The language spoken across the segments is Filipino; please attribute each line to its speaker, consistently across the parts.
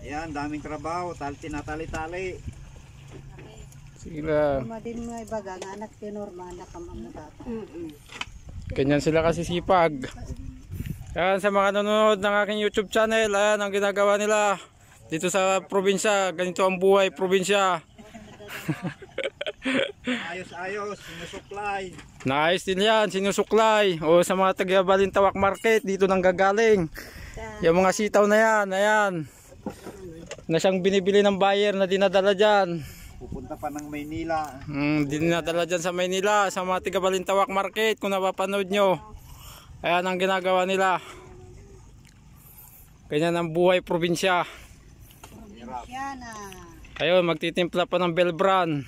Speaker 1: Ayan, daming trabaho. talti na tali Sila. Kuma din mga ibaga. Nga anak tinorma, anak ang mga bata. Ganyan sila kasi sipag. Ayan, sa mga nanonood ng aking YouTube channel, ayan ang ginagawa nila. Dito sa probinsya, ganito ang buhay probinsya. Ayos-ayos, sinusuklay. Nice din yan, sinusuklay. O sa mga taga Balintawak Market, dito nang gagaling. Yung mga sitaw na yan, ayan na siyang binibili ng buyer na dinadala dyan pupunta pa ng Maynila mm, dinadala dyan sa Maynila sa mga tigabalintawak market kung napapanood nyo ayan ang ginagawa nila ganyan ang buhay probinsya ayun magtitimpla pa ng Belbran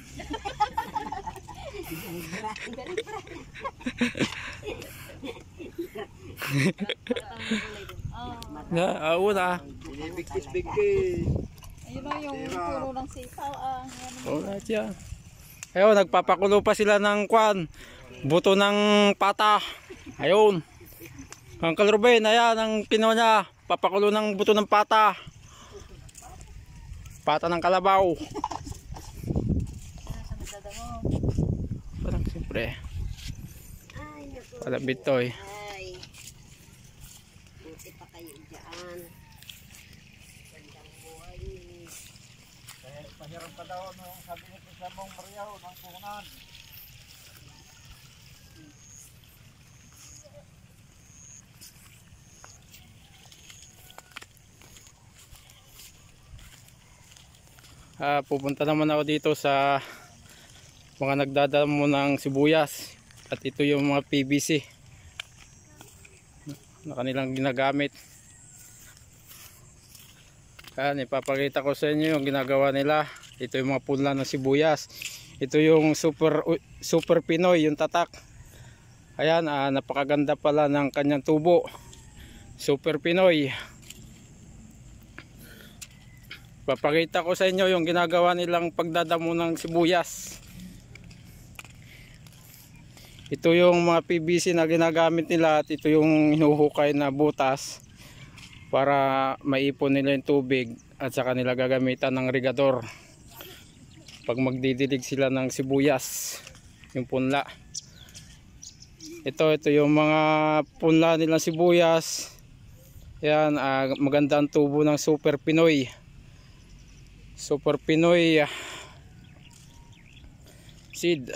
Speaker 1: na uh, una Binibigkis-bigkis. Ayun yung puro ng sipaw. Ah. Alright, yeah. Ayun, nagpapakulo pa sila ng kwan. Buto ng pata. Ayun. Uncle Ruben, ayan ang kinuha niya. Papakulo ng buto ng pata. Pata ng kalabaw. Parang siyempre. Kalabit to eh. Ay. Buti pa kayo dyan buhay eh, mahirap pa daw nung sabi ni Pisamong Mariaw ng punan. Uh, ah, pupunta naman ako dito sa mga nagdadamo ng sibuyas at ito yung mga PVC na kanilang ginagamit yan, ipapakita ko sa inyo yung ginagawa nila. Ito yung mga punla ng sibuyas. Ito yung super, super Pinoy, yung tatak. Ayan, ah, napakaganda pala ng kanyang tubo. Super Pinoy. Papakita ko sa inyo yung ginagawa nilang pagdadamo ng sibuyas. Ito yung mga PVC na ginagamit nila at ito yung hinuhukay na butas para maipon nila yung tubig at saka nila gagamitan ng rigador pag magdidilig sila ng sibuyas yung punla ito ito yung mga punla nilang sibuyas yan uh, maganda ang tubo ng super pinoy super pinoy ah, seed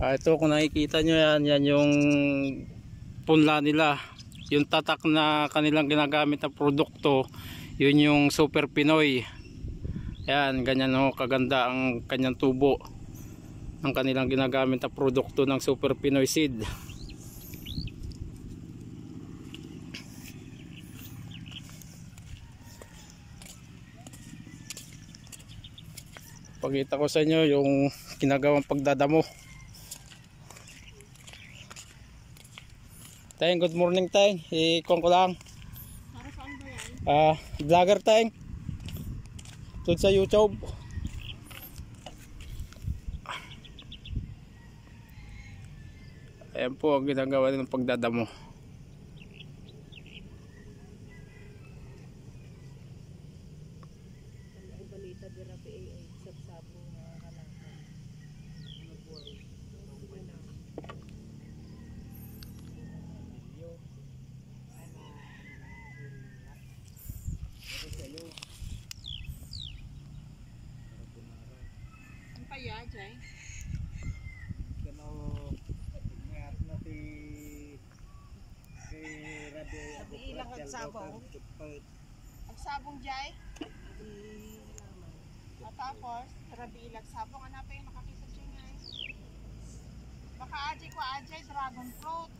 Speaker 1: uh, ito kung nakikita nyo yan yan yung punla nila yung tatak na kanilang ginagamit na produkto yun yung super pinoy yan ganyan ho kaganda ang kanyang tubo ang kanilang ginagamit na produkto ng super pinoy seed pakita ko sa inyo yung ginagawang pagdadamo Tay, good morning tayong. Ikon ko lang. Para Ah, uh, vlogger tayong. Tod sa YouTube. Ayan po ang ginagawa ng pagdadamo. ako, rabi sabo nga pa yung makakita dyan nga eh. Baka ajay ko ajay, dragon fruit.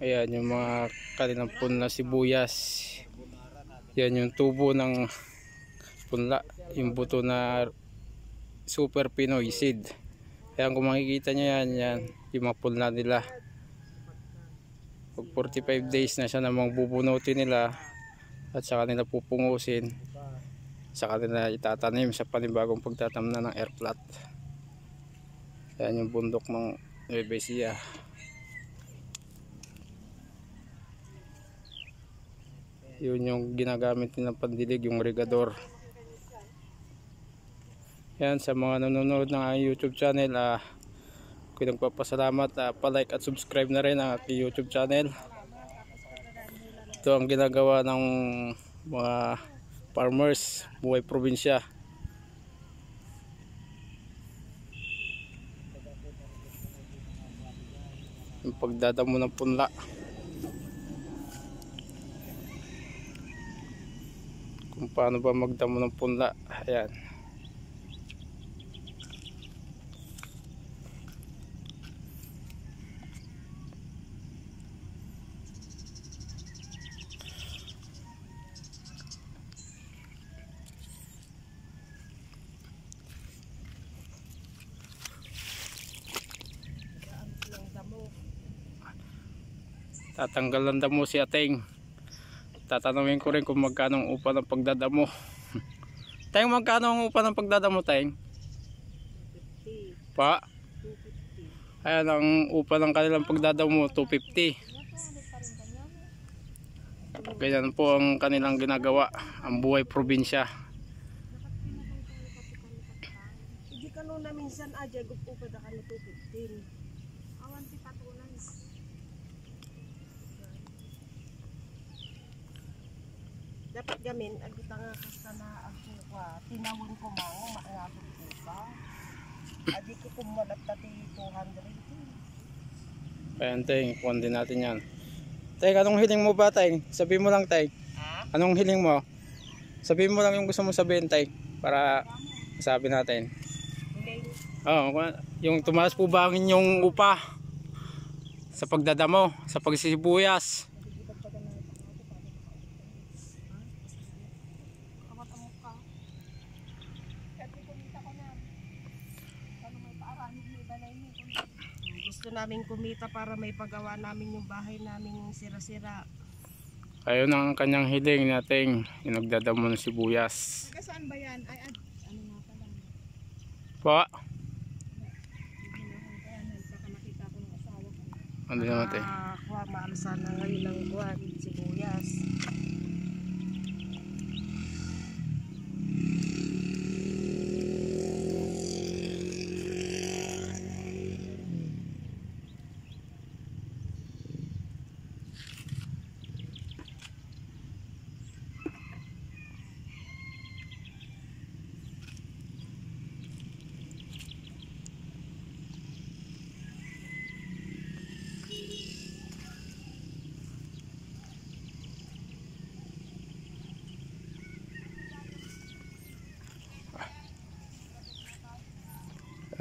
Speaker 1: Ayan yung mga kalinampun na sibuyas. Yan yung tubo ng punla. Yung buto na super Pinoy seed. Ayan kung makikita nyo yan, yan yung mga punla nila. Pag 45 days na siya namang bubunutin nila at saka nila pupungusin saka nila itatanim sa panibagong pagtatam na ng airplat yan yung bundok ng Nuevesia yun yung ginagamit nilang pandilig yung regador yan sa mga nanonood ng aking youtube channel ah, ko nagpapasalamat ah, like at subscribe na rin ang aking youtube channel ito ang ginagawa ng mga farmers buhay probinsya yung pagdadamo ng punla kung paano ba magdamo ng punla ayan tatanggal ng mo si ating tatanungin ko rin kung magkano ang upa ng pagdadamo tayong magkano ang upa ng pagdadamo tayong pa ayan ang upa ng kanilang pagdadamo 250 ganyan po ang kanilang ginagawa ang buhay probinsya hindi ka nung ah, na minsan aja gupo pa da ka na 215 dapat gamin ang ag tanga kasana ag kuwa tinawon ko mango maangabot ko ba adi ko kumalat tati 200 ayan ting kuwan din natin yan Tay, anong hiling mo ba, Tay? Sabi mo lang, Tay. Ha? Anong hiling mo? Sabi mo lang yung gusto mo sabihin, Tay. Para sabi natin. Oo, oh, yung tumaas po ba ang inyong upa sa pagdadamo, sa pagsisibuyas. kaming kumita para may pagawa namin yung bahay namin sira-sira. Ayun ang kanyang hiling nating inagdadamo ng sibuyas. Taga saan ba yan? Ay, ad, ah, ano nga pala? Po? Ano naman tayo? Ah, kuha, maalasan na ngayon ng kuha, sibuyas.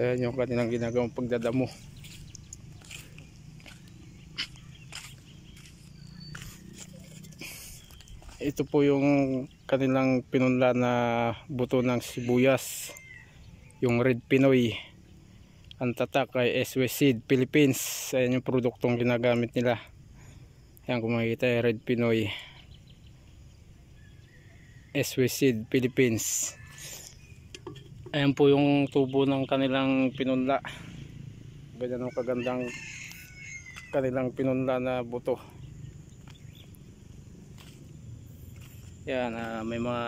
Speaker 1: ayan yung kanilang ginagawang pagdadamo ito po yung kanilang pinunla na buto ng sibuyas yung red pinoy ang tatak ay SW Seed Philippines ayan yung produktong ginagamit nila ayan kung makikita red pinoy SW Seed Philippines ayan po yung tubo ng kanilang pinunla ganyan ang kagandang kanilang pinunla na buto yan uh, may mga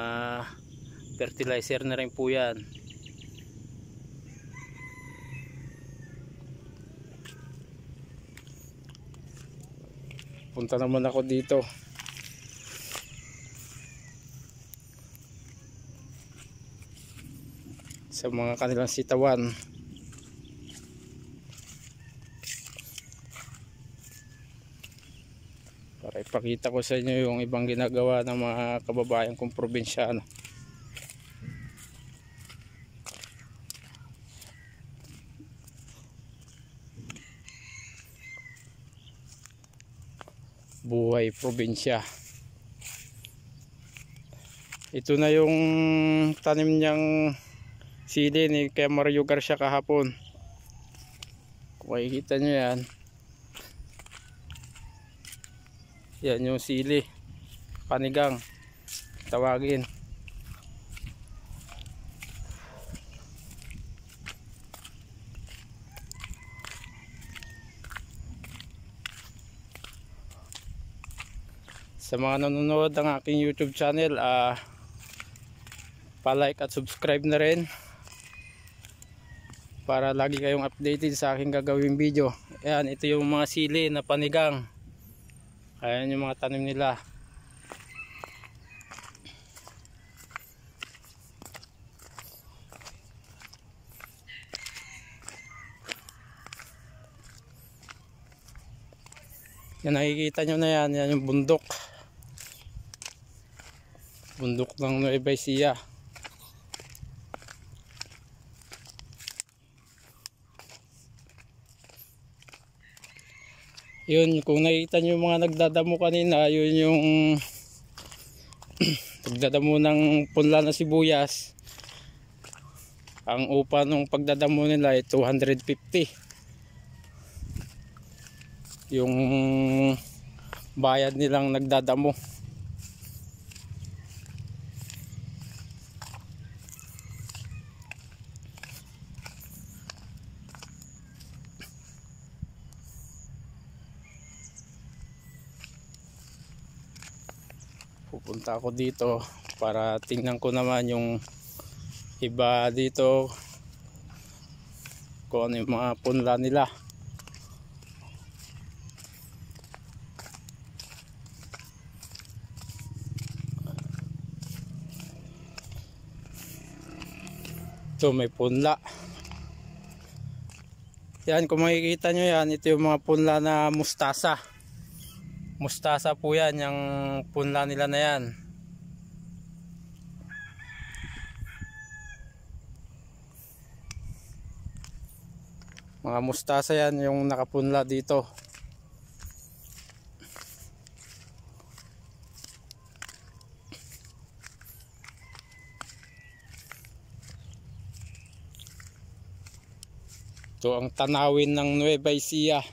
Speaker 1: fertilizer na rin po yan punta naman ako dito sa mga kanilang sitawan para ipakita ko sa inyo yung ibang ginagawa ng mga kababayan kong probinsyano buhay probinsya ito na yung tanim niyang CD ni kay Yugar siya kahapon kung makikita nyo yan yan yung sili panigang tawagin sa mga nanonood ng aking youtube channel ah pa-like at subscribe na rin para lagi kayong updated sa aking gagawing video ayan ito yung mga sili na panigang ayan yung mga tanim nila yan nakikita nyo na yan yan yung bundok bundok ng Nueva Ecija yun kung nakita nyo mga nagdadamo kanina yun yung pagdadamo ng punla na sibuyas ang upa nung pagdadamo nila ay 250 yung bayad nilang nagdadamo pupunta ako dito para tingnan ko naman yung iba dito kung ano yung mga punla nila ito may punla yan kung makikita nyo yan ito yung mga punla na mustasa mustasa po yan yung punla nila na yan mga mustasa yan yung nakapunla dito ito ang tanawin ng Nueva Ecija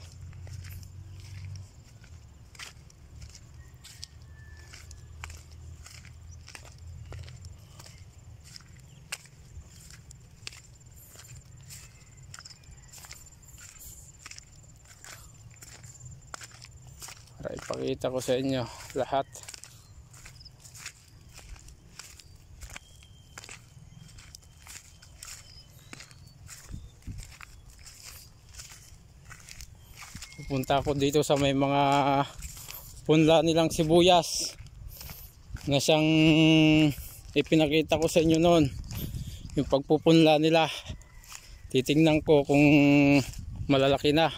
Speaker 1: Pakita ko sa inyo lahat. Pupunta ako dito sa may mga punla nilang sibuyas na siyang ipinakita ko sa inyo noon yung pagpupunla nila titingnan ko kung malalaki na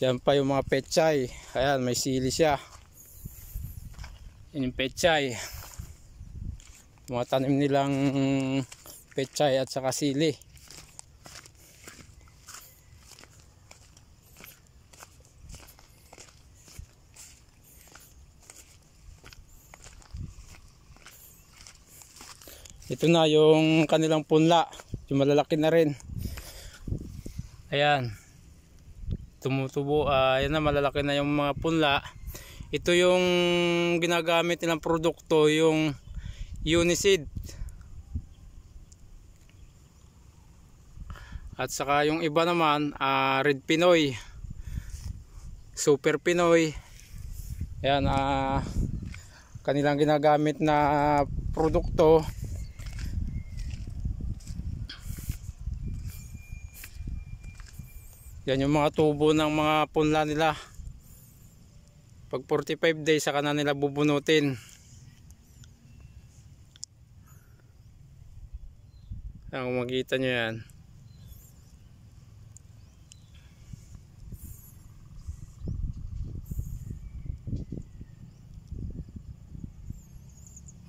Speaker 1: Yan pa yung mga pechay. Ayan, may sili siya. Yan yung pechay. Mga tanim nilang pechay at saka sili. Ito na yung kanilang punla. Yung malalaki na rin. Ayan tumutubo uh, ah, yan na malalaki na yung mga punla ito yung ginagamit nilang produkto yung unicid at saka yung iba naman uh, red pinoy super pinoy yan uh, ah, kanilang ginagamit na produkto yan yung mga tubo ng mga punla nila pag 45 days saka na nila bubunutin yan, kung makita nyo yan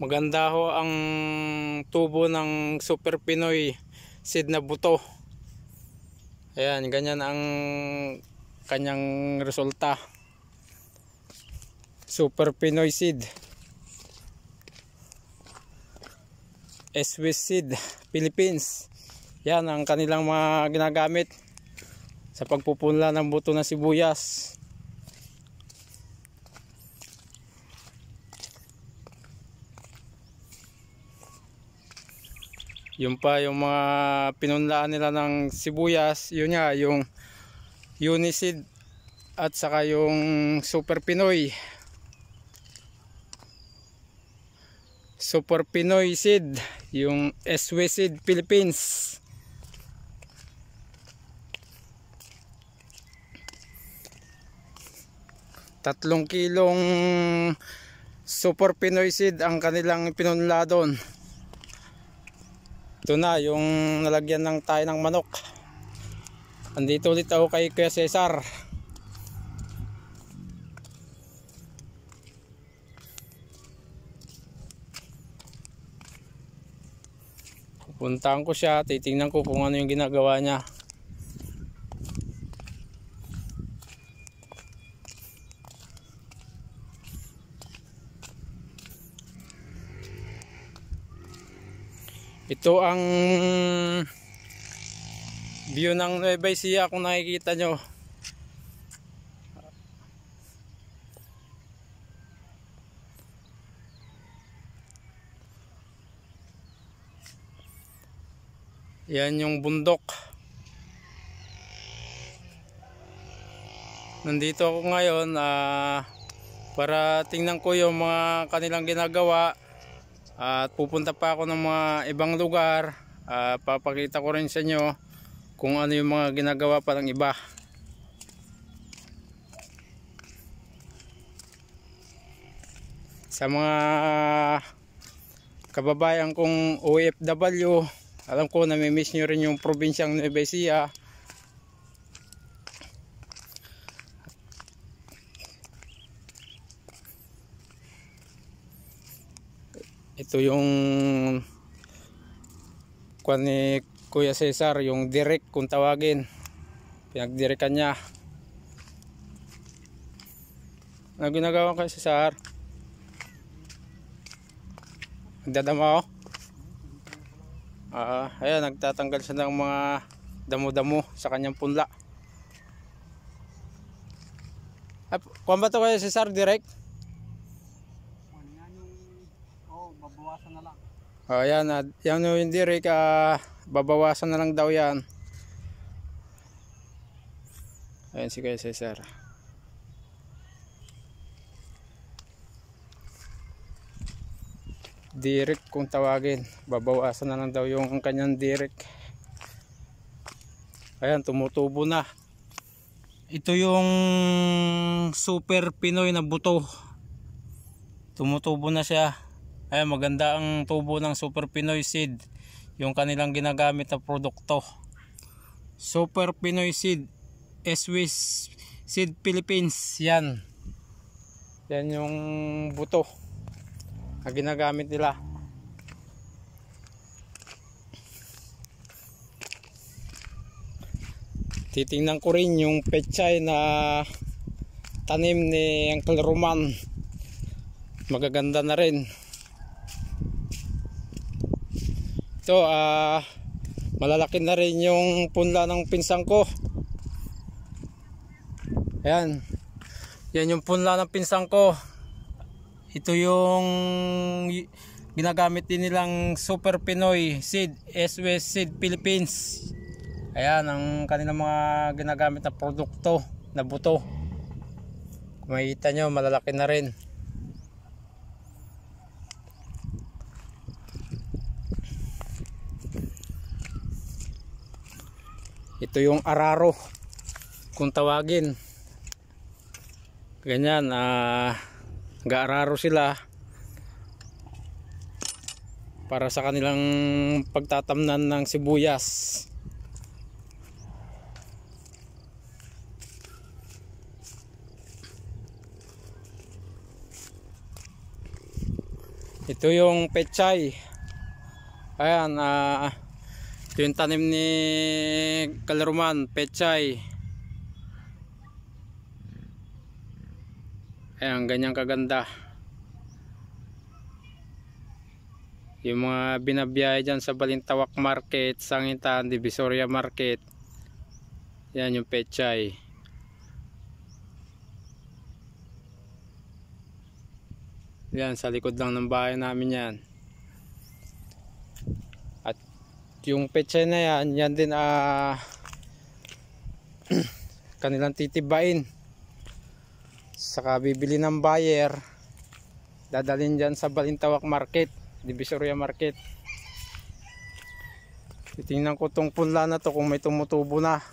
Speaker 1: maganda ho ang tubo ng super pinoy seed na buto Ayan, ganyan ang kanyang resulta. Super Pinoy seed. Swiss e seed, Philippines. Yan ang kanilang mga ginagamit sa pagpupunla ng buto ng sibuyas. Yung pa yung mga pinunlaan nila ng sibuyas, yun nga yung unicid at saka yung Super Pinoy. Super Pinoy seed, yung SW seed Philippines. Tatlong kilong Super Pinoy seed ang kanilang pinunla doon ito na yung nalagyan ng tayo ng manok andito ulit ako kay Kuya Cesar puntaan ko siya titingnan ko kung ano yung ginagawa niya Ito ang view ng Nueva Ecija kung nakikita nyo. Yan yung bundok. Nandito ako ngayon uh, para tingnan ko yung mga kanilang ginagawa at pupunta pa ako ng mga ibang lugar. Uh, papakita ko rin sa inyo kung ano yung mga ginagawa pa ng iba. Sa mga kababayan kong OFW, alam ko namimiss nyo rin yung probinsyang Nueva Ecija ito yung kuan ni Kuya Cesar yung direct kung tawagin pinagdirikan niya ano ginagawa kay Cesar nagdadama ako ah, uh, ayan nagtatanggal siya ng mga damo-damo sa kanyang punla ah, kuwan ba ito kay Cesar direct babawasan na lang. Oh, yan, yan yung direk, uh, babawasan na lang daw yan. ayun si Kuya Cesar. Direk kung tawagin, babawasan na lang daw yung kanyang direk. Ayan, tumutubo na. Ito yung super Pinoy na buto. Tumutubo na siya. Ayan, maganda ang tubo ng Super Pinoy Seed. Yung kanilang ginagamit na produkto. Super Pinoy Seed. Swiss Seed Philippines. Yan. Yan yung buto na ginagamit nila. Titingnan ko rin yung pechay na tanim ni Uncle Roman. Magaganda na rin. dito ah, malalaki na rin yung punla ng pinsang ko ayan yan yung punla ng pinsang ko ito yung ginagamit din nilang Super Pinoy Seed sw Seed Philippines ayan ang kanilang mga ginagamit na produkto na buto kung makikita nyo malalaki na rin ito yung araro kung tawagin ganyan uh, ah, gaararo sila para sa kanilang pagtatamnan ng sibuyas ito yung pechay ayan ah uh, ito yung tanim ni Kalaruman, Pechay ayan ganyang kaganda yung mga binabiyahe dyan sa Balintawak Market Sangitan, Divisoria Market yan yung Pechay yan sa likod lang ng bahay namin yan yung petsa na yan yan din ah uh, kanilang titibain saka bibili ng buyer dadalin dyan sa Balintawak Market Divisoria Market titingnan ko tong punla na to kung may tumutubo na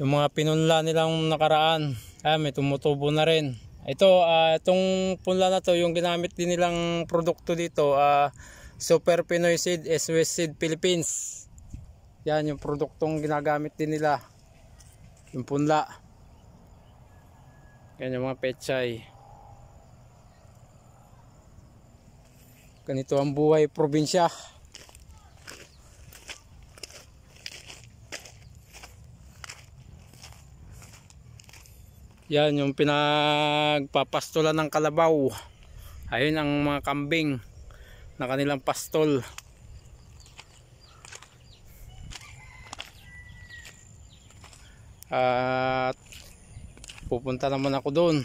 Speaker 1: yung mga pinunla nilang nakaraan ah, may tumutubo na rin ito, uh, ah, itong punla na to yung ginamit din nilang produkto dito ah uh, Super Pinoy Seed, SW Seed Philippines. Yan yung produktong ginagamit din nila. Yung punla. Yan yung mga pechay. Ganito ang buhay probinsya. Yan yung pinagpapastulan ng kalabaw. Ayun ang mga kambing na kanilang pastol at pupunta naman ako doon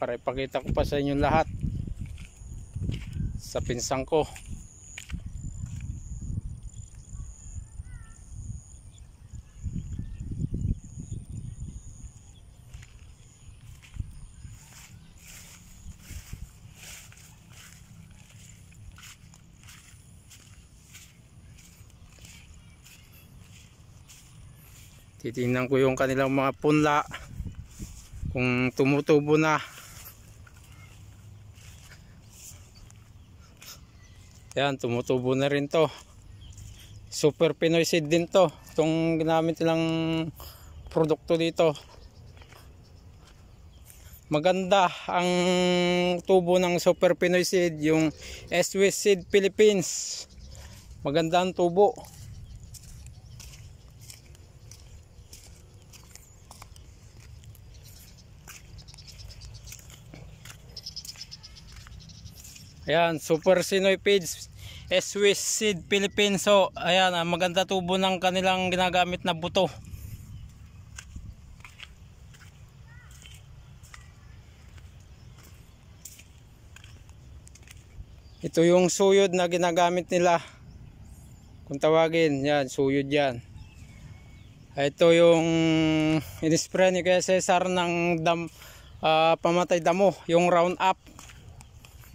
Speaker 1: para ipakita ko pa sa inyo lahat sa pinsang ko titingnan ko yung kanilang mga punla kung tumutubo na yan tumutubo na rin to super pinoy seed din to itong ginamit nilang produkto dito maganda ang tubo ng super pinoy seed yung SW seed Philippines maganda ang tubo Ayan, Super Sinoy Pids Swiss Seed Philippines. So, ayan, ah, maganda tubo ng kanilang ginagamit na buto. Ito yung suyod na ginagamit nila. Kung tawagin, yan, suyod yan. Ah, ito yung in-spray ni KSSR ng dam, uh, pamatay damo, yung round up.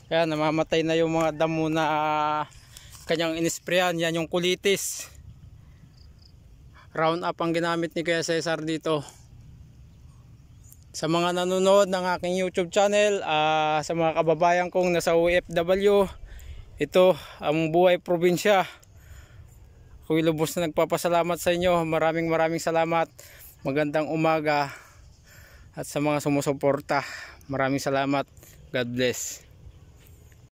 Speaker 1: Ayan, namamatay na yung mga damo na uh, kanyang inisprayan. Yan yung kulitis. Round up ang ginamit ni Kuya Cesar dito. Sa mga nanonood ng aking YouTube channel, uh, sa mga kababayan kong nasa OFW, ito ang buhay probinsya. Kuya Lubos na nagpapasalamat sa inyo. Maraming maraming salamat. Magandang umaga at sa mga sumusuporta. Maraming salamat. God bless.